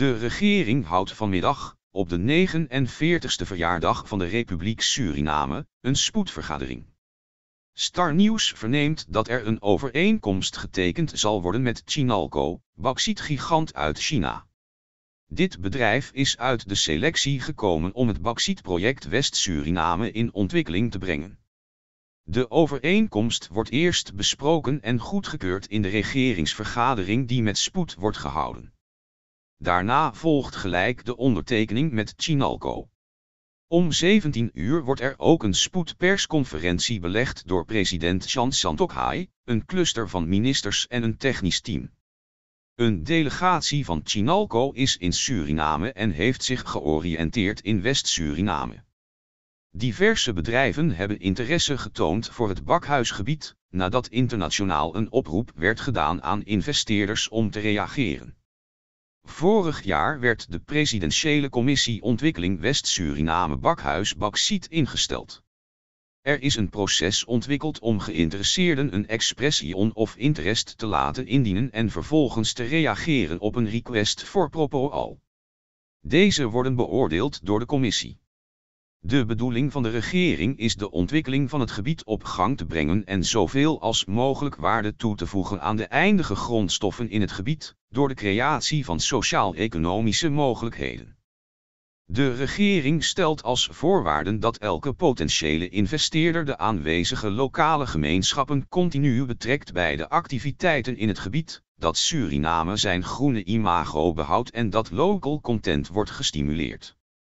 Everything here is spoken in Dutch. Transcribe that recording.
De regering houdt vanmiddag, op de 49ste verjaardag van de Republiek Suriname, een spoedvergadering. Star News verneemt dat er een overeenkomst getekend zal worden met Chinalco, bauxietgigant uit China. Dit bedrijf is uit de selectie gekomen om het bauxietproject West-Suriname in ontwikkeling te brengen. De overeenkomst wordt eerst besproken en goedgekeurd in de regeringsvergadering die met spoed wordt gehouden. Daarna volgt gelijk de ondertekening met Chinalco. Om 17 uur wordt er ook een spoedpersconferentie belegd door president Chan Santokhai, een cluster van ministers en een technisch team. Een delegatie van Chinalco is in Suriname en heeft zich georiënteerd in West-Suriname. Diverse bedrijven hebben interesse getoond voor het bakhuisgebied, nadat internationaal een oproep werd gedaan aan investeerders om te reageren. Vorig jaar werd de presidentiële commissie Ontwikkeling West-Suriname Bakhuis Baksiet ingesteld. Er is een proces ontwikkeld om geïnteresseerden een expression of interest te laten indienen en vervolgens te reageren op een request voor proposal. Deze worden beoordeeld door de commissie. De bedoeling van de regering is de ontwikkeling van het gebied op gang te brengen en zoveel als mogelijk waarde toe te voegen aan de eindige grondstoffen in het gebied, door de creatie van sociaal-economische mogelijkheden. De regering stelt als voorwaarden dat elke potentiële investeerder de aanwezige lokale gemeenschappen continu betrekt bij de activiteiten in het gebied, dat Suriname zijn groene imago behoudt en dat local content wordt gestimuleerd.